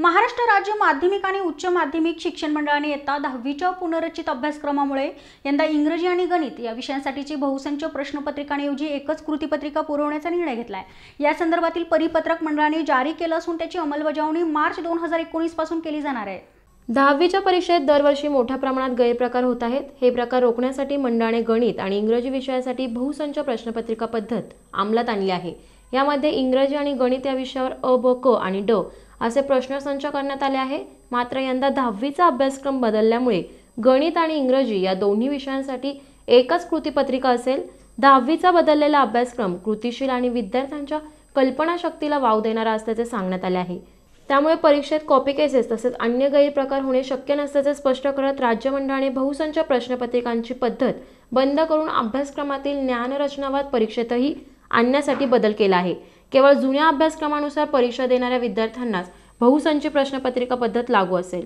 महाराष्ट्र राज्य माध्यमिक आणि उच्च माध्यमिक शिक्षण मंडळाने येत्या दहावीच्या पुनर्रचित अभ्यासक्रमामुळे यंदा इंग्रजी आणि गणित या विषयांसाठीची बहुसंख्य प्रश्नपत्रिकांऐवजी एकच कृतीपत्रिका पुरवण्याचा निर्णय घेतला आहे या संदर्भातील परिपत्रक मंडळाने जारी केलं असून त्याची अंमलबजावणी मार्च दोन हजार एकोणीस पासून केली जाणार आहे दहावीच्या परीक्षेत दरवर्षी मोठ्या प्रमाणात गैरप्रकार होत आहेत हे प्रकार रोखण्यासाठी मंडळाने गणित आणि इंग्रजी विषयासाठी बहुसंच प्रश्नपत्रिका पद्धत अंमलात आणली आहे यामध्ये इंग्रजी आणि गणित या विषयावर अ ब क आणि ड असे प्रश्नसंच करण्यात आले आहे मात्र यंदा दहावीचा अभ्यासक्रम बदलल्यामुळे गणित आणि इंग्रजी या दोन्ही विषयांसाठी एकच कृतीपत्रिका असेल दहावीचा बदललेला अभ्यासक्रम कृतीशील आणि विद्यार्थ्यांच्या कल्पनाशक्तीला वाव देणारा असल्याचे सांगण्यात आले आहे त्यामुळे परीक्षेत कॉपी केसेस तसेच अन्य गैरप्रकार होणे शक्य नसल्याचे स्पष्ट करत राज्य मंडळाने बहुसंच प्रश्नपत्रिकांची पद्धत बंद करून अभ्यासक्रमातील ज्ञानरचनावाद परीक्षेतही आणण्यासाठी बदल केला आहे केवळ जुन्या अभ्यासक्रमानुसार परीक्षा देणाऱ्या विद्यार्थ्यांनाच बहुसंच प्रश्नपत्रिका पद्धत लागू असेल